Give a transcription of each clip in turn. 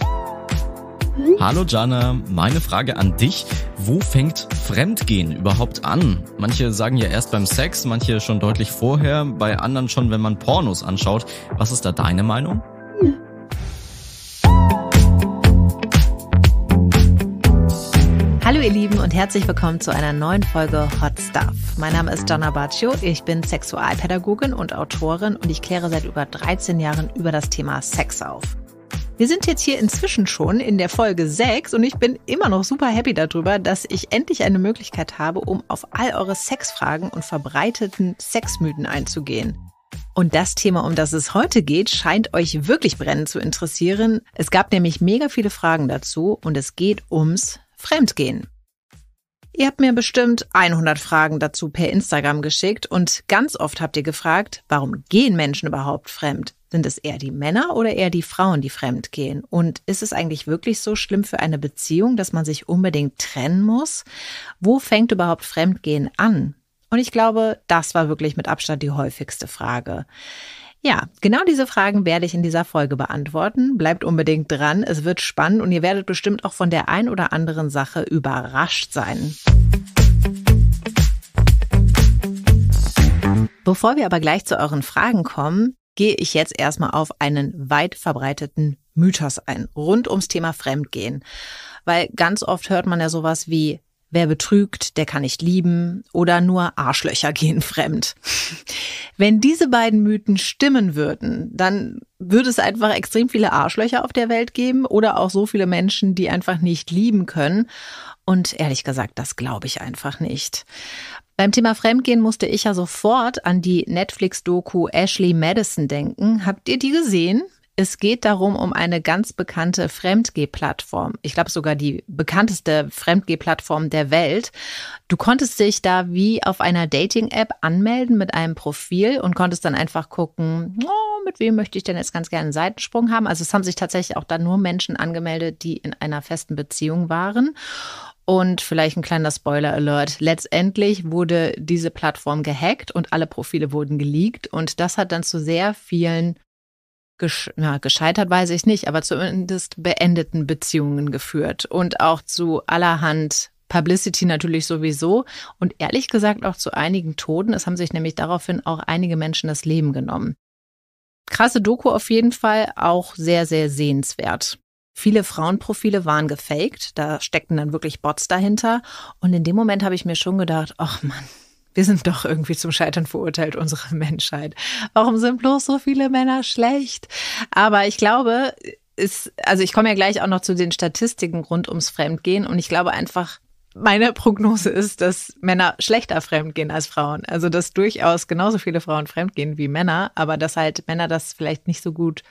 Hm? Hallo Jana, meine Frage an dich. Wo fängt Fremdgehen überhaupt an? Manche sagen ja erst beim Sex, manche schon deutlich vorher, bei anderen schon, wenn man Pornos anschaut. Was ist da deine Meinung? Hallo ihr Lieben und herzlich willkommen zu einer neuen Folge Hot Stuff. Mein Name ist Jana Baccio, ich bin Sexualpädagogin und Autorin und ich kläre seit über 13 Jahren über das Thema Sex auf. Wir sind jetzt hier inzwischen schon in der Folge 6 und ich bin immer noch super happy darüber, dass ich endlich eine Möglichkeit habe, um auf all eure Sexfragen und verbreiteten Sexmythen einzugehen. Und das Thema, um das es heute geht, scheint euch wirklich brennend zu interessieren. Es gab nämlich mega viele Fragen dazu und es geht ums Fremdgehen. Ihr habt mir bestimmt 100 Fragen dazu per Instagram geschickt und ganz oft habt ihr gefragt, warum gehen Menschen überhaupt fremd? Sind es eher die Männer oder eher die Frauen, die fremd gehen? Und ist es eigentlich wirklich so schlimm für eine Beziehung, dass man sich unbedingt trennen muss? Wo fängt überhaupt Fremdgehen an? Und ich glaube, das war wirklich mit Abstand die häufigste Frage. Ja, genau diese Fragen werde ich in dieser Folge beantworten. Bleibt unbedingt dran, es wird spannend und ihr werdet bestimmt auch von der ein oder anderen Sache überrascht sein. Bevor wir aber gleich zu euren Fragen kommen, gehe ich jetzt erstmal auf einen weit verbreiteten Mythos ein, rund ums Thema Fremdgehen. Weil ganz oft hört man ja sowas wie, Wer betrügt, der kann nicht lieben oder nur Arschlöcher gehen fremd. Wenn diese beiden Mythen stimmen würden, dann würde es einfach extrem viele Arschlöcher auf der Welt geben oder auch so viele Menschen, die einfach nicht lieben können. Und ehrlich gesagt, das glaube ich einfach nicht. Beim Thema Fremdgehen musste ich ja sofort an die Netflix-Doku Ashley Madison denken. Habt ihr die gesehen? Es geht darum um eine ganz bekannte Fremdgeh-Plattform. Ich glaube sogar die bekannteste Fremdgeh-Plattform der Welt. Du konntest dich da wie auf einer Dating-App anmelden mit einem Profil und konntest dann einfach gucken, oh, mit wem möchte ich denn jetzt ganz gerne einen Seitensprung haben. Also es haben sich tatsächlich auch da nur Menschen angemeldet, die in einer festen Beziehung waren. Und vielleicht ein kleiner Spoiler-Alert. Letztendlich wurde diese Plattform gehackt und alle Profile wurden geleakt. Und das hat dann zu sehr vielen gesch ja, gescheitert weiß ich nicht, aber zumindest beendeten Beziehungen geführt und auch zu allerhand Publicity natürlich sowieso und ehrlich gesagt auch zu einigen Toten. Es haben sich nämlich daraufhin auch einige Menschen das Leben genommen. Krasse Doku auf jeden Fall, auch sehr, sehr sehenswert. Viele Frauenprofile waren gefaked, da steckten dann wirklich Bots dahinter. Und in dem Moment habe ich mir schon gedacht, ach Mann, wir sind doch irgendwie zum Scheitern verurteilt, unsere Menschheit. Warum sind bloß so viele Männer schlecht? Aber ich glaube, ist, also ich komme ja gleich auch noch zu den Statistiken rund ums Fremdgehen und ich glaube einfach, meine Prognose ist, dass Männer schlechter fremdgehen als Frauen. Also dass durchaus genauso viele Frauen fremdgehen wie Männer, aber dass halt Männer das vielleicht nicht so gut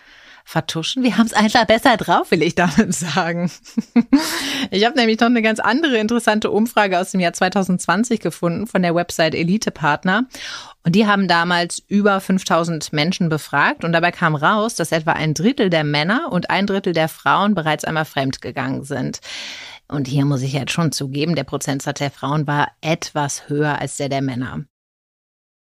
vertuschen. Wir haben es einfach besser drauf, will ich damit sagen. Ich habe nämlich noch eine ganz andere interessante Umfrage aus dem Jahr 2020 gefunden von der Website Elite Partner. Und die haben damals über 5000 Menschen befragt und dabei kam raus, dass etwa ein Drittel der Männer und ein Drittel der Frauen bereits einmal fremdgegangen sind. Und hier muss ich jetzt schon zugeben, der Prozentsatz der Frauen war etwas höher als der der Männer.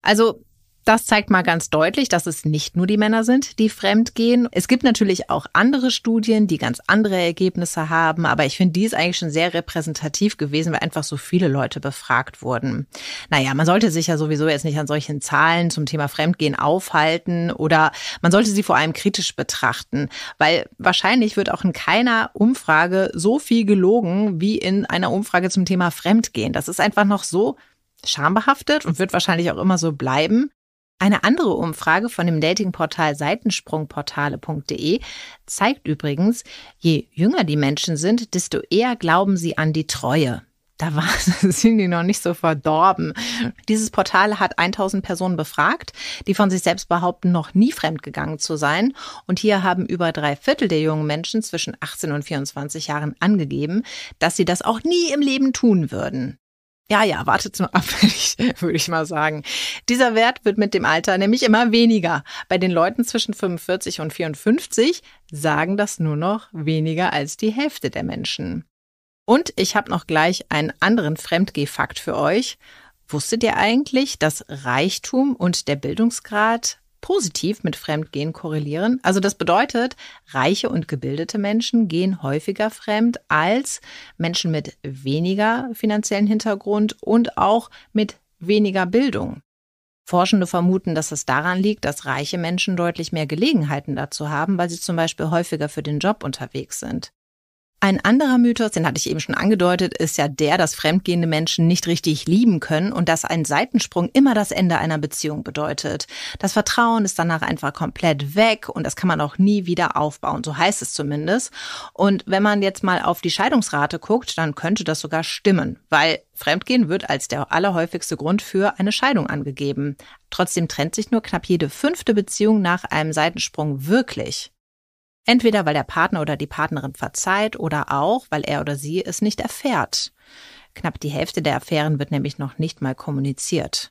Also das zeigt mal ganz deutlich, dass es nicht nur die Männer sind, die fremd gehen. Es gibt natürlich auch andere Studien, die ganz andere Ergebnisse haben, aber ich finde, die ist eigentlich schon sehr repräsentativ gewesen, weil einfach so viele Leute befragt wurden. Naja, man sollte sich ja sowieso jetzt nicht an solchen Zahlen zum Thema Fremdgehen aufhalten oder man sollte sie vor allem kritisch betrachten, weil wahrscheinlich wird auch in keiner Umfrage so viel gelogen wie in einer Umfrage zum Thema Fremdgehen. Das ist einfach noch so schambehaftet und wird wahrscheinlich auch immer so bleiben. Eine andere Umfrage von dem Datingportal Seitensprungportale.de zeigt übrigens, je jünger die Menschen sind, desto eher glauben sie an die Treue. Da war, sind die noch nicht so verdorben. Dieses Portal hat 1000 Personen befragt, die von sich selbst behaupten, noch nie fremdgegangen zu sein. Und hier haben über drei Viertel der jungen Menschen zwischen 18 und 24 Jahren angegeben, dass sie das auch nie im Leben tun würden. Ja, ja, wartet nur ab, würde ich mal sagen. Dieser Wert wird mit dem Alter nämlich immer weniger. Bei den Leuten zwischen 45 und 54 sagen das nur noch weniger als die Hälfte der Menschen. Und ich habe noch gleich einen anderen Fremdgehfakt für euch. Wusstet ihr eigentlich, dass Reichtum und der Bildungsgrad positiv mit Fremdgehen korrelieren. Also das bedeutet, reiche und gebildete Menschen gehen häufiger fremd als Menschen mit weniger finanziellen Hintergrund und auch mit weniger Bildung. Forschende vermuten, dass es daran liegt, dass reiche Menschen deutlich mehr Gelegenheiten dazu haben, weil sie zum Beispiel häufiger für den Job unterwegs sind. Ein anderer Mythos, den hatte ich eben schon angedeutet, ist ja der, dass fremdgehende Menschen nicht richtig lieben können und dass ein Seitensprung immer das Ende einer Beziehung bedeutet. Das Vertrauen ist danach einfach komplett weg und das kann man auch nie wieder aufbauen, so heißt es zumindest. Und wenn man jetzt mal auf die Scheidungsrate guckt, dann könnte das sogar stimmen, weil Fremdgehen wird als der allerhäufigste Grund für eine Scheidung angegeben. Trotzdem trennt sich nur knapp jede fünfte Beziehung nach einem Seitensprung wirklich. Entweder weil der Partner oder die Partnerin verzeiht oder auch, weil er oder sie es nicht erfährt. Knapp die Hälfte der Affären wird nämlich noch nicht mal kommuniziert.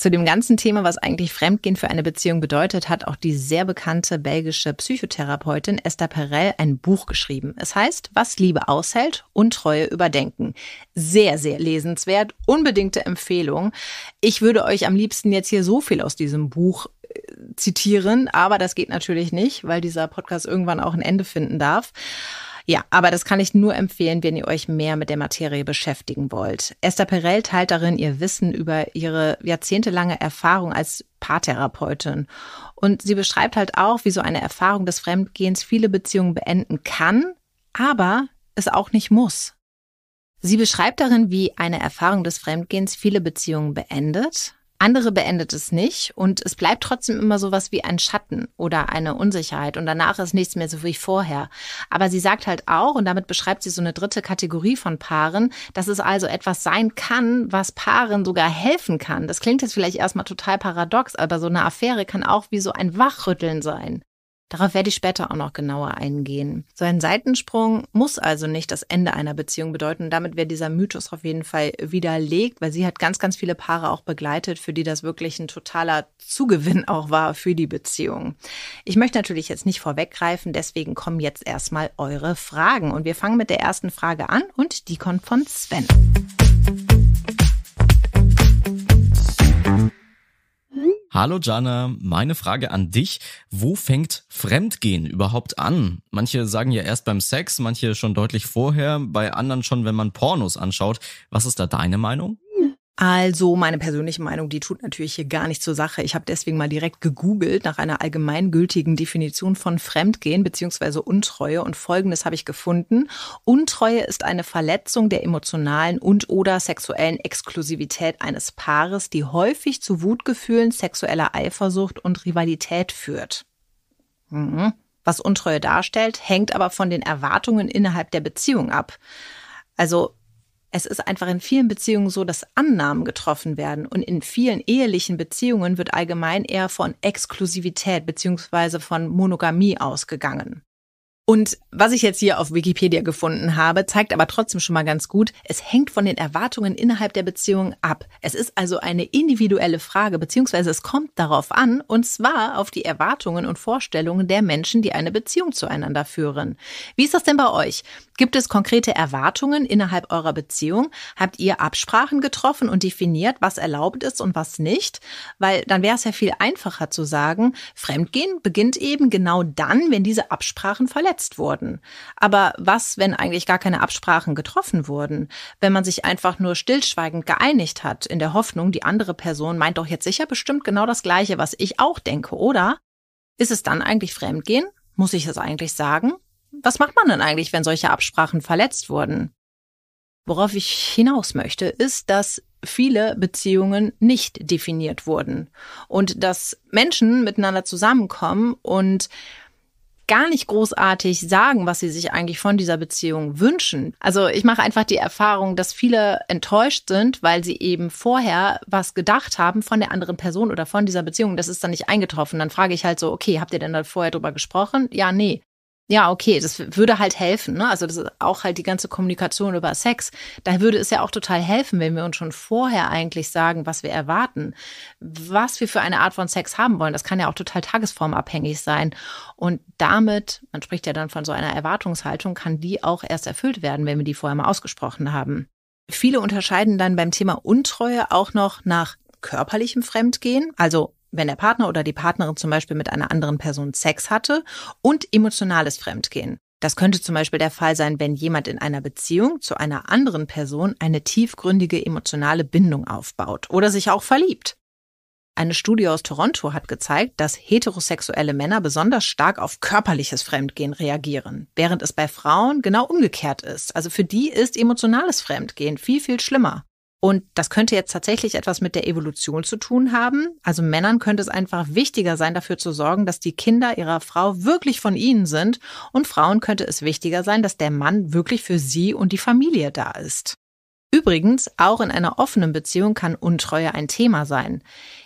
Zu dem ganzen Thema, was eigentlich Fremdgehen für eine Beziehung bedeutet, hat auch die sehr bekannte belgische Psychotherapeutin Esther Perel ein Buch geschrieben. Es heißt, was Liebe aushält, und Treue überdenken. Sehr, sehr lesenswert, unbedingte Empfehlung. Ich würde euch am liebsten jetzt hier so viel aus diesem Buch zitieren, aber das geht natürlich nicht, weil dieser Podcast irgendwann auch ein Ende finden darf. Ja, aber das kann ich nur empfehlen, wenn ihr euch mehr mit der Materie beschäftigen wollt. Esther Perel teilt darin ihr Wissen über ihre jahrzehntelange Erfahrung als Paartherapeutin. Und sie beschreibt halt auch, wie so eine Erfahrung des Fremdgehens viele Beziehungen beenden kann, aber es auch nicht muss. Sie beschreibt darin, wie eine Erfahrung des Fremdgehens viele Beziehungen beendet andere beendet es nicht und es bleibt trotzdem immer sowas wie ein Schatten oder eine Unsicherheit und danach ist nichts mehr so wie vorher. Aber sie sagt halt auch, und damit beschreibt sie so eine dritte Kategorie von Paaren, dass es also etwas sein kann, was Paaren sogar helfen kann. Das klingt jetzt vielleicht erstmal total paradox, aber so eine Affäre kann auch wie so ein Wachrütteln sein. Darauf werde ich später auch noch genauer eingehen. So ein Seitensprung muss also nicht das Ende einer Beziehung bedeuten. damit wäre dieser Mythos auf jeden Fall widerlegt, weil sie hat ganz, ganz viele Paare auch begleitet, für die das wirklich ein totaler Zugewinn auch war für die Beziehung. Ich möchte natürlich jetzt nicht vorweggreifen, deswegen kommen jetzt erstmal eure Fragen. Und wir fangen mit der ersten Frage an und die kommt von Sven. Hallo Jana, meine Frage an dich. Wo fängt Fremdgehen überhaupt an? Manche sagen ja erst beim Sex, manche schon deutlich vorher, bei anderen schon, wenn man Pornos anschaut. Was ist da deine Meinung? Also meine persönliche Meinung, die tut natürlich hier gar nicht zur Sache. Ich habe deswegen mal direkt gegoogelt nach einer allgemeingültigen Definition von Fremdgehen bzw. Untreue und folgendes habe ich gefunden. Untreue ist eine Verletzung der emotionalen und oder sexuellen Exklusivität eines Paares, die häufig zu Wutgefühlen, sexueller Eifersucht und Rivalität führt. Mhm. Was Untreue darstellt, hängt aber von den Erwartungen innerhalb der Beziehung ab. Also es ist einfach in vielen Beziehungen so, dass Annahmen getroffen werden und in vielen ehelichen Beziehungen wird allgemein eher von Exklusivität bzw. von Monogamie ausgegangen. Und was ich jetzt hier auf Wikipedia gefunden habe, zeigt aber trotzdem schon mal ganz gut, es hängt von den Erwartungen innerhalb der Beziehung ab. Es ist also eine individuelle Frage, beziehungsweise es kommt darauf an, und zwar auf die Erwartungen und Vorstellungen der Menschen, die eine Beziehung zueinander führen. Wie ist das denn bei euch? Gibt es konkrete Erwartungen innerhalb eurer Beziehung? Habt ihr Absprachen getroffen und definiert, was erlaubt ist und was nicht? Weil dann wäre es ja viel einfacher zu sagen, Fremdgehen beginnt eben genau dann, wenn diese Absprachen verletzt gesetzt wurden. Aber was, wenn eigentlich gar keine Absprachen getroffen wurden? Wenn man sich einfach nur stillschweigend geeinigt hat, in der Hoffnung, die andere Person meint doch jetzt sicher bestimmt genau das Gleiche, was ich auch denke, oder? Ist es dann eigentlich Fremdgehen? Muss ich das eigentlich sagen? Was macht man denn eigentlich, wenn solche Absprachen verletzt wurden? Worauf ich hinaus möchte, ist, dass viele Beziehungen nicht definiert wurden und dass Menschen miteinander zusammenkommen und gar nicht großartig sagen, was sie sich eigentlich von dieser Beziehung wünschen. Also ich mache einfach die Erfahrung, dass viele enttäuscht sind, weil sie eben vorher was gedacht haben von der anderen Person oder von dieser Beziehung. Das ist dann nicht eingetroffen. Dann frage ich halt so, okay, habt ihr denn da vorher drüber gesprochen? Ja, nee. Ja, okay, das würde halt helfen. Ne? Also das ist auch halt die ganze Kommunikation über Sex. Da würde es ja auch total helfen, wenn wir uns schon vorher eigentlich sagen, was wir erwarten, was wir für eine Art von Sex haben wollen. Das kann ja auch total tagesformabhängig sein. Und damit, man spricht ja dann von so einer Erwartungshaltung, kann die auch erst erfüllt werden, wenn wir die vorher mal ausgesprochen haben. Viele unterscheiden dann beim Thema Untreue auch noch nach körperlichem Fremdgehen, also wenn der Partner oder die Partnerin zum Beispiel mit einer anderen Person Sex hatte und emotionales Fremdgehen. Das könnte zum Beispiel der Fall sein, wenn jemand in einer Beziehung zu einer anderen Person eine tiefgründige emotionale Bindung aufbaut oder sich auch verliebt. Eine Studie aus Toronto hat gezeigt, dass heterosexuelle Männer besonders stark auf körperliches Fremdgehen reagieren, während es bei Frauen genau umgekehrt ist. Also für die ist emotionales Fremdgehen viel, viel schlimmer. Und das könnte jetzt tatsächlich etwas mit der Evolution zu tun haben. Also Männern könnte es einfach wichtiger sein, dafür zu sorgen, dass die Kinder ihrer Frau wirklich von ihnen sind. Und Frauen könnte es wichtiger sein, dass der Mann wirklich für sie und die Familie da ist. Übrigens, auch in einer offenen Beziehung kann Untreue ein Thema sein.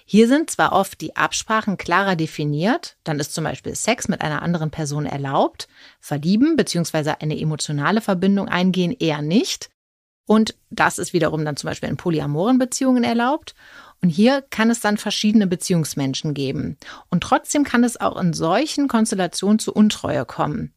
Hier sind zwar oft die Absprachen klarer definiert, dann ist zum Beispiel Sex mit einer anderen Person erlaubt, verlieben bzw. eine emotionale Verbindung eingehen eher nicht, und das ist wiederum dann zum Beispiel in polyamoren Beziehungen erlaubt. Und hier kann es dann verschiedene Beziehungsmenschen geben. Und trotzdem kann es auch in solchen Konstellationen zu Untreue kommen.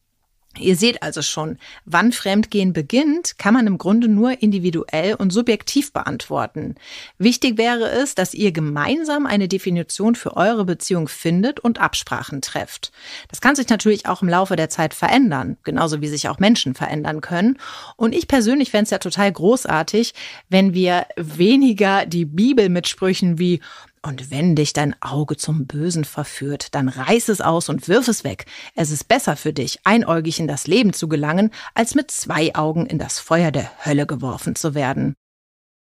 Ihr seht also schon, wann Fremdgehen beginnt, kann man im Grunde nur individuell und subjektiv beantworten. Wichtig wäre es, dass ihr gemeinsam eine Definition für eure Beziehung findet und Absprachen trefft. Das kann sich natürlich auch im Laufe der Zeit verändern, genauso wie sich auch Menschen verändern können. Und ich persönlich fände es ja total großartig, wenn wir weniger die Bibel mit Sprüchen wie und wenn dich dein Auge zum Bösen verführt, dann reiß es aus und wirf es weg. Es ist besser für dich, einäugig in das Leben zu gelangen, als mit zwei Augen in das Feuer der Hölle geworfen zu werden.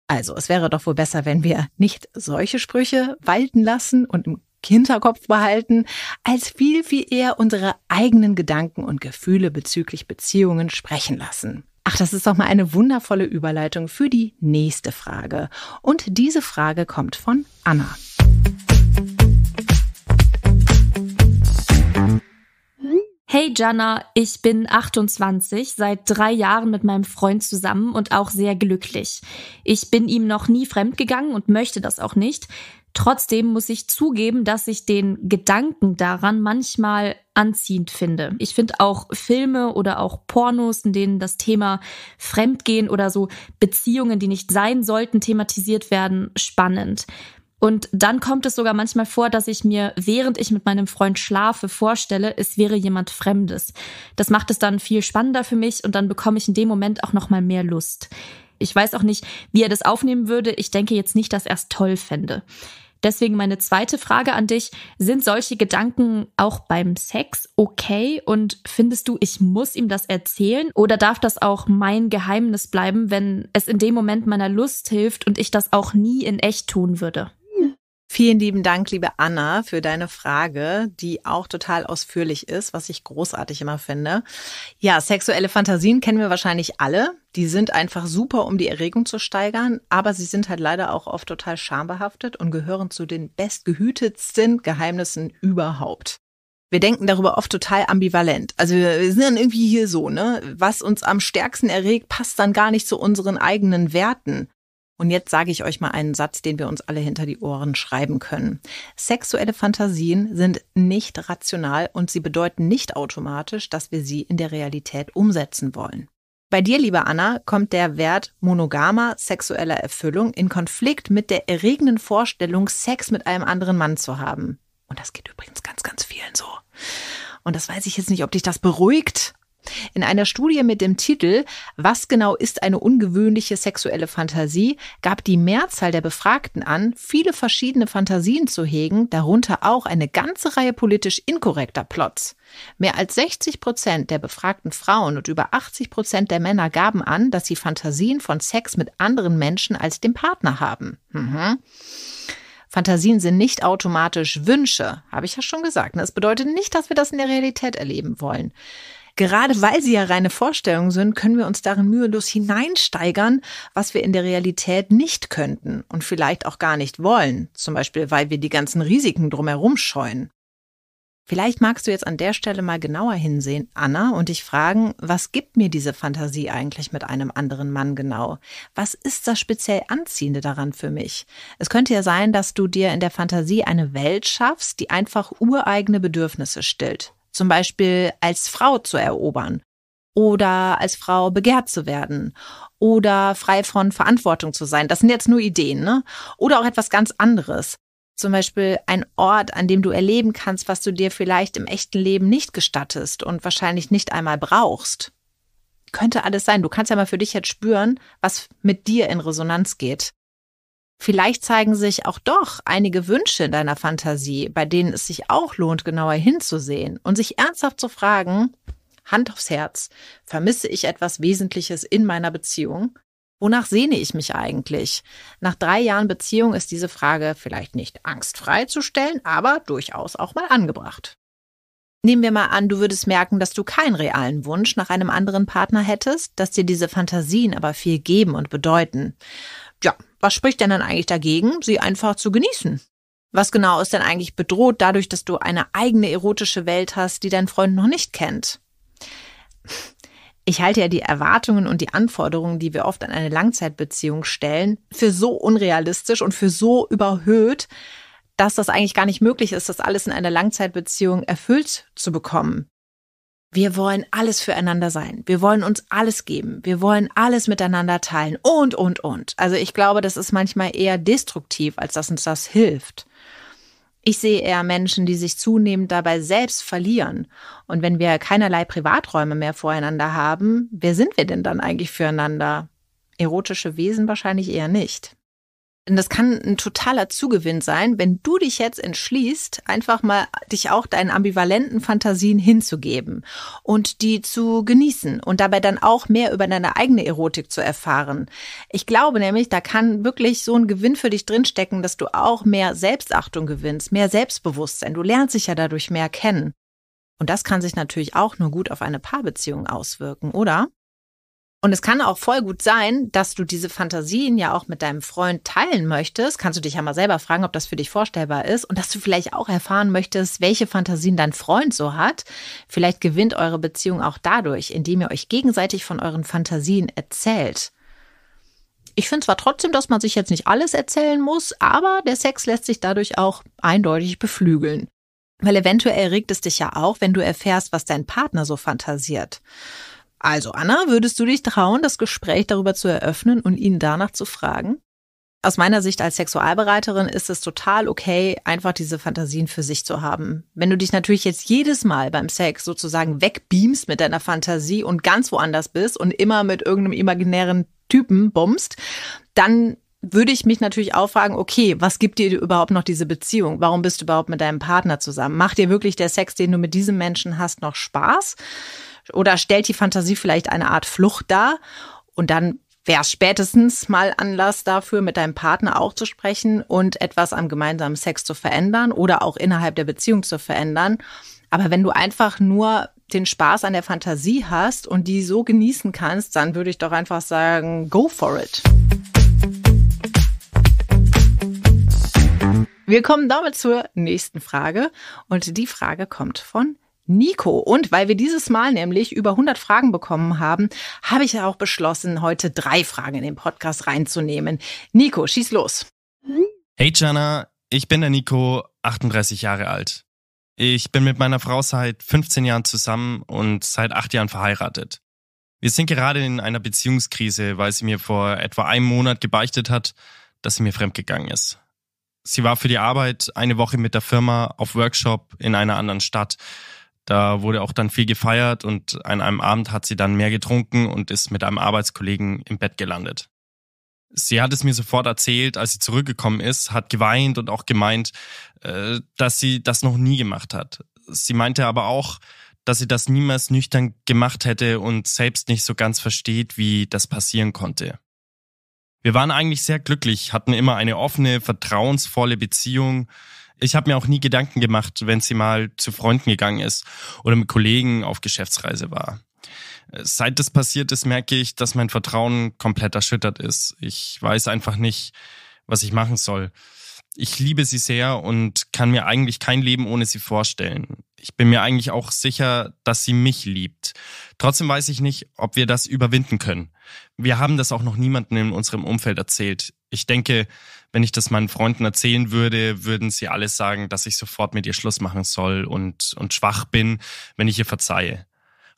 Also, es wäre doch wohl besser, wenn wir nicht solche Sprüche walten lassen und im Hinterkopf behalten, als viel, viel eher unsere eigenen Gedanken und Gefühle bezüglich Beziehungen sprechen lassen. Ach, das ist doch mal eine wundervolle Überleitung für die nächste Frage. Und diese Frage kommt von Anna. Hey Jana, ich bin 28, seit drei Jahren mit meinem Freund zusammen und auch sehr glücklich. Ich bin ihm noch nie fremdgegangen und möchte das auch nicht. Trotzdem muss ich zugeben, dass ich den Gedanken daran manchmal anziehend finde. Ich finde auch Filme oder auch Pornos, in denen das Thema Fremdgehen oder so Beziehungen, die nicht sein sollten, thematisiert werden, spannend. Und dann kommt es sogar manchmal vor, dass ich mir, während ich mit meinem Freund schlafe, vorstelle, es wäre jemand Fremdes. Das macht es dann viel spannender für mich und dann bekomme ich in dem Moment auch nochmal mehr Lust. Ich weiß auch nicht, wie er das aufnehmen würde. Ich denke jetzt nicht, dass er es toll fände. Deswegen meine zweite Frage an dich. Sind solche Gedanken auch beim Sex okay? Und findest du, ich muss ihm das erzählen? Oder darf das auch mein Geheimnis bleiben, wenn es in dem Moment meiner Lust hilft und ich das auch nie in echt tun würde? Vielen lieben Dank, liebe Anna, für deine Frage, die auch total ausführlich ist, was ich großartig immer finde. Ja, sexuelle Fantasien kennen wir wahrscheinlich alle die sind einfach super, um die Erregung zu steigern, aber sie sind halt leider auch oft total schambehaftet und gehören zu den bestgehütetsten Geheimnissen überhaupt. Wir denken darüber oft total ambivalent. Also wir sind dann irgendwie hier so, ne? Was uns am stärksten erregt, passt dann gar nicht zu unseren eigenen Werten. Und jetzt sage ich euch mal einen Satz, den wir uns alle hinter die Ohren schreiben können. Sexuelle Fantasien sind nicht rational und sie bedeuten nicht automatisch, dass wir sie in der Realität umsetzen wollen. Bei dir, liebe Anna, kommt der Wert monogamer sexueller Erfüllung in Konflikt mit der erregenden Vorstellung, Sex mit einem anderen Mann zu haben. Und das geht übrigens ganz, ganz vielen so. Und das weiß ich jetzt nicht, ob dich das beruhigt, in einer Studie mit dem Titel Was genau ist eine ungewöhnliche sexuelle Fantasie gab die Mehrzahl der Befragten an, viele verschiedene Fantasien zu hegen, darunter auch eine ganze Reihe politisch inkorrekter Plots. Mehr als 60 Prozent der befragten Frauen und über 80 Prozent der Männer gaben an, dass sie Fantasien von Sex mit anderen Menschen als dem Partner haben. Mhm. Fantasien sind nicht automatisch Wünsche, habe ich ja schon gesagt. Das ne, bedeutet nicht, dass wir das in der Realität erleben wollen. Gerade weil sie ja reine Vorstellungen sind, können wir uns darin mühelos hineinsteigern, was wir in der Realität nicht könnten und vielleicht auch gar nicht wollen, zum Beispiel weil wir die ganzen Risiken drumherum scheuen. Vielleicht magst du jetzt an der Stelle mal genauer hinsehen, Anna, und dich fragen, was gibt mir diese Fantasie eigentlich mit einem anderen Mann genau? Was ist das speziell Anziehende daran für mich? Es könnte ja sein, dass du dir in der Fantasie eine Welt schaffst, die einfach ureigene Bedürfnisse stillt zum Beispiel als Frau zu erobern oder als Frau begehrt zu werden oder frei von Verantwortung zu sein. Das sind jetzt nur Ideen, ne? Oder auch etwas ganz anderes. Zum Beispiel ein Ort, an dem du erleben kannst, was du dir vielleicht im echten Leben nicht gestattest und wahrscheinlich nicht einmal brauchst. Könnte alles sein. Du kannst ja mal für dich jetzt spüren, was mit dir in Resonanz geht. Vielleicht zeigen sich auch doch einige Wünsche in deiner Fantasie, bei denen es sich auch lohnt, genauer hinzusehen und sich ernsthaft zu fragen, Hand aufs Herz, vermisse ich etwas Wesentliches in meiner Beziehung? Wonach sehne ich mich eigentlich? Nach drei Jahren Beziehung ist diese Frage vielleicht nicht angstfrei zu stellen, aber durchaus auch mal angebracht. Nehmen wir mal an, du würdest merken, dass du keinen realen Wunsch nach einem anderen Partner hättest, dass dir diese Fantasien aber viel geben und bedeuten. Ja, was spricht denn dann eigentlich dagegen, sie einfach zu genießen? Was genau ist denn eigentlich bedroht dadurch, dass du eine eigene erotische Welt hast, die dein Freund noch nicht kennt? Ich halte ja die Erwartungen und die Anforderungen, die wir oft an eine Langzeitbeziehung stellen, für so unrealistisch und für so überhöht, dass das eigentlich gar nicht möglich ist, das alles in einer Langzeitbeziehung erfüllt zu bekommen. Wir wollen alles füreinander sein. Wir wollen uns alles geben. Wir wollen alles miteinander teilen und, und, und. Also ich glaube, das ist manchmal eher destruktiv, als dass uns das hilft. Ich sehe eher Menschen, die sich zunehmend dabei selbst verlieren. Und wenn wir keinerlei Privaträume mehr voreinander haben, wer sind wir denn dann eigentlich füreinander? Erotische Wesen wahrscheinlich eher nicht. Und das kann ein totaler Zugewinn sein, wenn du dich jetzt entschließt, einfach mal dich auch deinen ambivalenten Fantasien hinzugeben und die zu genießen und dabei dann auch mehr über deine eigene Erotik zu erfahren. Ich glaube nämlich, da kann wirklich so ein Gewinn für dich drinstecken, dass du auch mehr Selbstachtung gewinnst, mehr Selbstbewusstsein. Du lernst dich ja dadurch mehr kennen. Und das kann sich natürlich auch nur gut auf eine Paarbeziehung auswirken, oder? Und es kann auch voll gut sein, dass du diese Fantasien ja auch mit deinem Freund teilen möchtest. Kannst du dich ja mal selber fragen, ob das für dich vorstellbar ist und dass du vielleicht auch erfahren möchtest, welche Fantasien dein Freund so hat. Vielleicht gewinnt eure Beziehung auch dadurch, indem ihr euch gegenseitig von euren Fantasien erzählt. Ich finde zwar trotzdem, dass man sich jetzt nicht alles erzählen muss, aber der Sex lässt sich dadurch auch eindeutig beflügeln. Weil eventuell regt es dich ja auch, wenn du erfährst, was dein Partner so fantasiert. Also, Anna, würdest du dich trauen, das Gespräch darüber zu eröffnen und ihn danach zu fragen? Aus meiner Sicht als Sexualbereiterin ist es total okay, einfach diese Fantasien für sich zu haben. Wenn du dich natürlich jetzt jedes Mal beim Sex sozusagen wegbeamst mit deiner Fantasie und ganz woanders bist und immer mit irgendeinem imaginären Typen bombst, dann würde ich mich natürlich auch fragen, okay, was gibt dir überhaupt noch diese Beziehung? Warum bist du überhaupt mit deinem Partner zusammen? Macht dir wirklich der Sex, den du mit diesem Menschen hast, noch Spaß? oder stellt die Fantasie vielleicht eine Art Flucht dar? Und dann wäre spätestens mal Anlass dafür, mit deinem Partner auch zu sprechen und etwas am gemeinsamen Sex zu verändern oder auch innerhalb der Beziehung zu verändern. Aber wenn du einfach nur den Spaß an der Fantasie hast und die so genießen kannst, dann würde ich doch einfach sagen, go for it. Wir kommen damit zur nächsten Frage und die Frage kommt von Nico. Und weil wir dieses Mal nämlich über 100 Fragen bekommen haben, habe ich ja auch beschlossen, heute drei Fragen in den Podcast reinzunehmen. Nico, schieß los. Hey Jana, ich bin der Nico, 38 Jahre alt. Ich bin mit meiner Frau seit 15 Jahren zusammen und seit acht Jahren verheiratet. Wir sind gerade in einer Beziehungskrise, weil sie mir vor etwa einem Monat gebeichtet hat, dass sie mir fremdgegangen ist. Sie war für die Arbeit eine Woche mit der Firma auf Workshop in einer anderen Stadt da wurde auch dann viel gefeiert und an einem Abend hat sie dann mehr getrunken und ist mit einem Arbeitskollegen im Bett gelandet. Sie hat es mir sofort erzählt, als sie zurückgekommen ist, hat geweint und auch gemeint, äh, dass sie das noch nie gemacht hat. Sie meinte aber auch, dass sie das niemals nüchtern gemacht hätte und selbst nicht so ganz versteht, wie das passieren konnte. Wir waren eigentlich sehr glücklich, hatten immer eine offene, vertrauensvolle Beziehung. Ich habe mir auch nie Gedanken gemacht, wenn sie mal zu Freunden gegangen ist oder mit Kollegen auf Geschäftsreise war. Äh, seit das passiert ist, merke ich, dass mein Vertrauen komplett erschüttert ist. Ich weiß einfach nicht, was ich machen soll. Ich liebe sie sehr und kann mir eigentlich kein Leben ohne sie vorstellen. Ich bin mir eigentlich auch sicher, dass sie mich liebt. Trotzdem weiß ich nicht, ob wir das überwinden können. Wir haben das auch noch niemandem in unserem Umfeld erzählt. Ich denke, wenn ich das meinen Freunden erzählen würde, würden sie alle sagen, dass ich sofort mit ihr Schluss machen soll und, und schwach bin, wenn ich ihr verzeihe.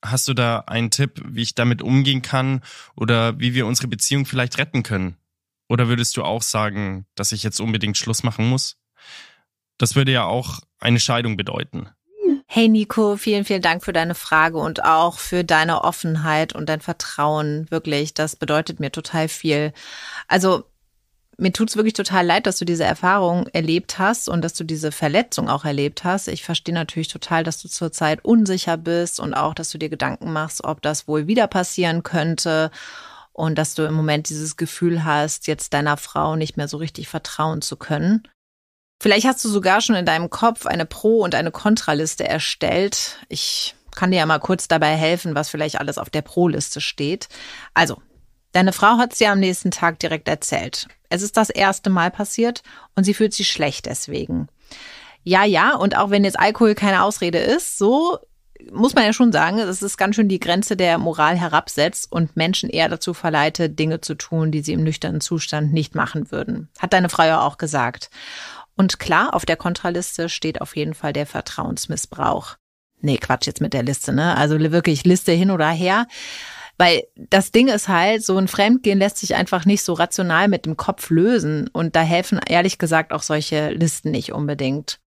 Hast du da einen Tipp, wie ich damit umgehen kann oder wie wir unsere Beziehung vielleicht retten können? Oder würdest du auch sagen, dass ich jetzt unbedingt Schluss machen muss? Das würde ja auch eine Scheidung bedeuten. Hey Nico, vielen, vielen Dank für deine Frage und auch für deine Offenheit und dein Vertrauen. Wirklich, das bedeutet mir total viel. Also mir tut's wirklich total leid, dass du diese Erfahrung erlebt hast und dass du diese Verletzung auch erlebt hast. Ich verstehe natürlich total, dass du zurzeit unsicher bist und auch, dass du dir Gedanken machst, ob das wohl wieder passieren könnte und dass du im Moment dieses Gefühl hast, jetzt deiner Frau nicht mehr so richtig vertrauen zu können. Vielleicht hast du sogar schon in deinem Kopf eine Pro- und eine Kontraliste erstellt. Ich kann dir ja mal kurz dabei helfen, was vielleicht alles auf der Pro-Liste steht. Also, Deine Frau hat es dir am nächsten Tag direkt erzählt. Es ist das erste Mal passiert und sie fühlt sich schlecht deswegen. Ja, ja, und auch wenn jetzt Alkohol keine Ausrede ist, so muss man ja schon sagen, dass es ganz schön die Grenze der Moral herabsetzt und Menschen eher dazu verleitet, Dinge zu tun, die sie im nüchternen Zustand nicht machen würden. Hat deine Frau ja auch gesagt. Und klar, auf der Kontraliste steht auf jeden Fall der Vertrauensmissbrauch. Nee, Quatsch jetzt mit der Liste, ne? Also wirklich Liste hin oder her. Weil das Ding ist halt, so ein Fremdgehen lässt sich einfach nicht so rational mit dem Kopf lösen. Und da helfen ehrlich gesagt auch solche Listen nicht unbedingt.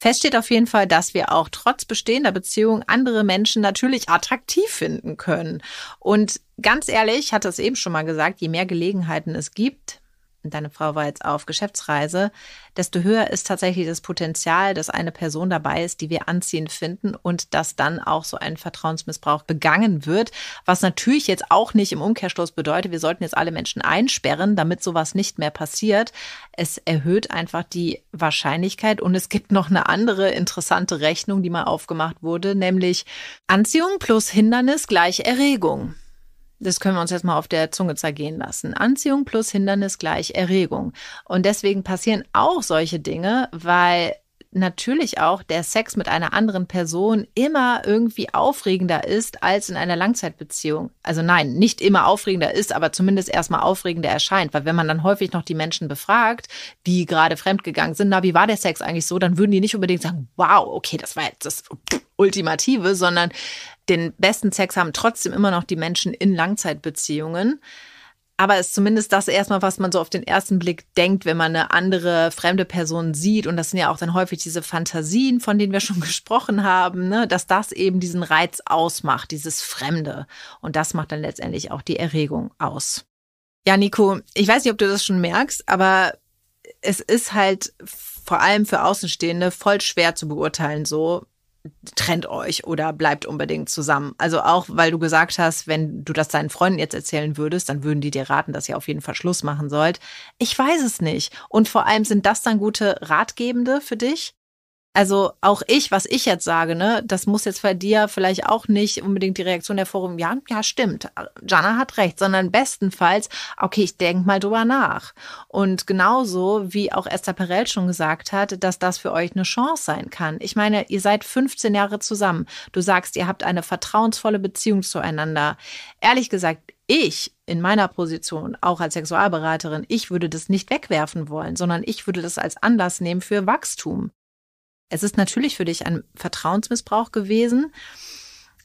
Fest steht auf jeden Fall, dass wir auch trotz bestehender Beziehungen andere Menschen natürlich attraktiv finden können. Und ganz ehrlich, ich hatte es eben schon mal gesagt, je mehr Gelegenheiten es gibt, deine Frau war jetzt auf Geschäftsreise, desto höher ist tatsächlich das Potenzial, dass eine Person dabei ist, die wir anziehend finden und dass dann auch so ein Vertrauensmissbrauch begangen wird. Was natürlich jetzt auch nicht im Umkehrschluss bedeutet, wir sollten jetzt alle Menschen einsperren, damit sowas nicht mehr passiert. Es erhöht einfach die Wahrscheinlichkeit und es gibt noch eine andere interessante Rechnung, die mal aufgemacht wurde, nämlich Anziehung plus Hindernis gleich Erregung. Das können wir uns jetzt mal auf der Zunge zergehen lassen. Anziehung plus Hindernis gleich Erregung. Und deswegen passieren auch solche Dinge, weil natürlich auch der Sex mit einer anderen Person immer irgendwie aufregender ist als in einer Langzeitbeziehung. Also nein, nicht immer aufregender ist, aber zumindest erstmal aufregender erscheint. Weil wenn man dann häufig noch die Menschen befragt, die gerade fremdgegangen sind, na, wie war der Sex eigentlich so, dann würden die nicht unbedingt sagen, wow, okay, das war jetzt das. Ultimative, sondern den besten Sex haben trotzdem immer noch die Menschen in Langzeitbeziehungen. Aber es ist zumindest das erstmal, was man so auf den ersten Blick denkt, wenn man eine andere fremde Person sieht. Und das sind ja auch dann häufig diese Fantasien, von denen wir schon gesprochen haben, ne? dass das eben diesen Reiz ausmacht, dieses Fremde. Und das macht dann letztendlich auch die Erregung aus. Ja, Nico, ich weiß nicht, ob du das schon merkst, aber es ist halt vor allem für Außenstehende voll schwer zu beurteilen, so trennt euch oder bleibt unbedingt zusammen. Also auch, weil du gesagt hast, wenn du das deinen Freunden jetzt erzählen würdest, dann würden die dir raten, dass ihr auf jeden Fall Schluss machen sollt. Ich weiß es nicht. Und vor allem sind das dann gute Ratgebende für dich? also auch ich, was ich jetzt sage, ne, das muss jetzt bei dir vielleicht auch nicht unbedingt die Reaktion der Forum, ja, ja, stimmt, Jana hat recht, sondern bestenfalls, okay, ich denke mal drüber nach. Und genauso, wie auch Esther Perel schon gesagt hat, dass das für euch eine Chance sein kann. Ich meine, ihr seid 15 Jahre zusammen. Du sagst, ihr habt eine vertrauensvolle Beziehung zueinander. Ehrlich gesagt, ich in meiner Position, auch als Sexualberaterin, ich würde das nicht wegwerfen wollen, sondern ich würde das als Anlass nehmen für Wachstum. Es ist natürlich für dich ein Vertrauensmissbrauch gewesen,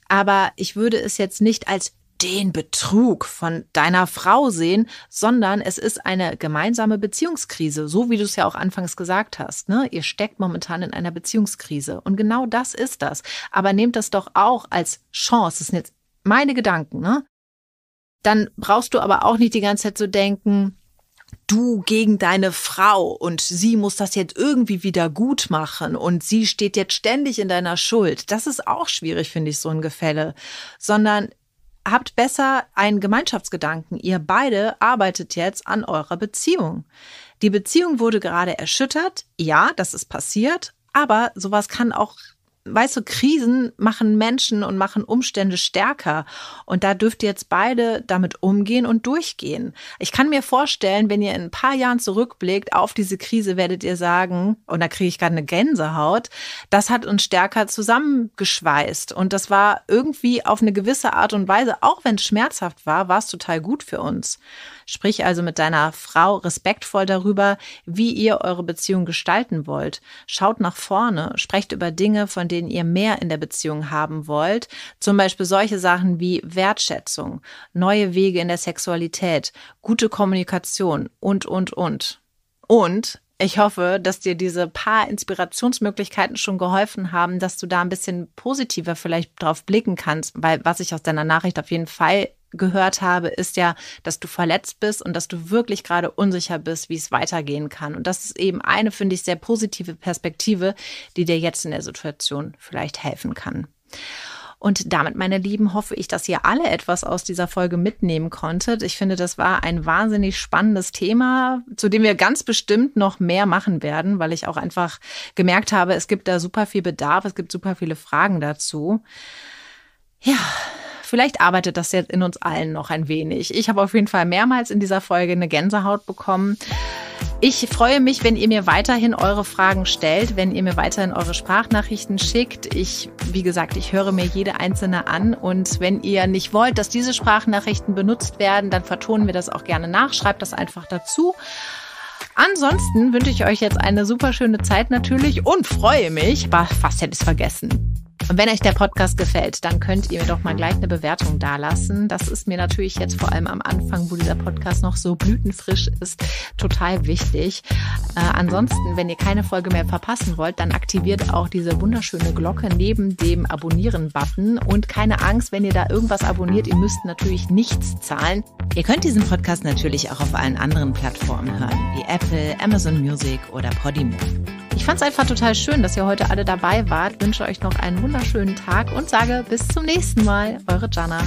aber ich würde es jetzt nicht als den Betrug von deiner Frau sehen, sondern es ist eine gemeinsame Beziehungskrise, so wie du es ja auch anfangs gesagt hast. Ne? Ihr steckt momentan in einer Beziehungskrise und genau das ist das. Aber nehmt das doch auch als Chance. Das sind jetzt meine Gedanken. Ne? Dann brauchst du aber auch nicht die ganze Zeit zu so denken, du gegen deine Frau und sie muss das jetzt irgendwie wieder gut machen und sie steht jetzt ständig in deiner Schuld. Das ist auch schwierig, finde ich, so ein Gefälle, sondern habt besser einen Gemeinschaftsgedanken. Ihr beide arbeitet jetzt an eurer Beziehung. Die Beziehung wurde gerade erschüttert. Ja, das ist passiert. Aber sowas kann auch weißt du, Krisen machen Menschen und machen Umstände stärker. Und da dürft ihr jetzt beide damit umgehen und durchgehen. Ich kann mir vorstellen, wenn ihr in ein paar Jahren zurückblickt auf diese Krise, werdet ihr sagen, und da kriege ich gerade eine Gänsehaut, das hat uns stärker zusammengeschweißt. Und das war irgendwie auf eine gewisse Art und Weise, auch wenn es schmerzhaft war, war es total gut für uns. Sprich also mit deiner Frau respektvoll darüber, wie ihr eure Beziehung gestalten wollt. Schaut nach vorne, sprecht über Dinge, von denen ihr mehr in der Beziehung haben wollt. Zum Beispiel solche Sachen wie Wertschätzung, neue Wege in der Sexualität, gute Kommunikation und, und, und. Und ich hoffe, dass dir diese paar Inspirationsmöglichkeiten schon geholfen haben, dass du da ein bisschen positiver vielleicht drauf blicken kannst, weil was ich aus deiner Nachricht auf jeden Fall gehört habe, ist ja, dass du verletzt bist und dass du wirklich gerade unsicher bist, wie es weitergehen kann. Und das ist eben eine, finde ich, sehr positive Perspektive, die dir jetzt in der Situation vielleicht helfen kann. Und damit, meine Lieben, hoffe ich, dass ihr alle etwas aus dieser Folge mitnehmen konntet. Ich finde, das war ein wahnsinnig spannendes Thema, zu dem wir ganz bestimmt noch mehr machen werden, weil ich auch einfach gemerkt habe, es gibt da super viel Bedarf, es gibt super viele Fragen dazu. Ja, Vielleicht arbeitet das jetzt in uns allen noch ein wenig. Ich habe auf jeden Fall mehrmals in dieser Folge eine Gänsehaut bekommen. Ich freue mich, wenn ihr mir weiterhin eure Fragen stellt, wenn ihr mir weiterhin eure Sprachnachrichten schickt. Ich, wie gesagt, ich höre mir jede einzelne an und wenn ihr nicht wollt, dass diese Sprachnachrichten benutzt werden, dann vertonen wir das auch gerne nach. Schreibt das einfach dazu. Ansonsten wünsche ich euch jetzt eine super schöne Zeit natürlich und freue mich, aber fast hätte ich es vergessen, und wenn euch der Podcast gefällt, dann könnt ihr mir doch mal gleich eine Bewertung dalassen. Das ist mir natürlich jetzt vor allem am Anfang, wo dieser Podcast noch so blütenfrisch ist, total wichtig. Äh, ansonsten, wenn ihr keine Folge mehr verpassen wollt, dann aktiviert auch diese wunderschöne Glocke neben dem Abonnieren-Button. Und keine Angst, wenn ihr da irgendwas abonniert, ihr müsst natürlich nichts zahlen. Ihr könnt diesen Podcast natürlich auch auf allen anderen Plattformen hören, wie Apple, Amazon Music oder Podimo. Ich fand es einfach total schön, dass ihr heute alle dabei wart. Wünsche euch noch einen wunderschönen Tag und sage bis zum nächsten Mal. Eure Jana.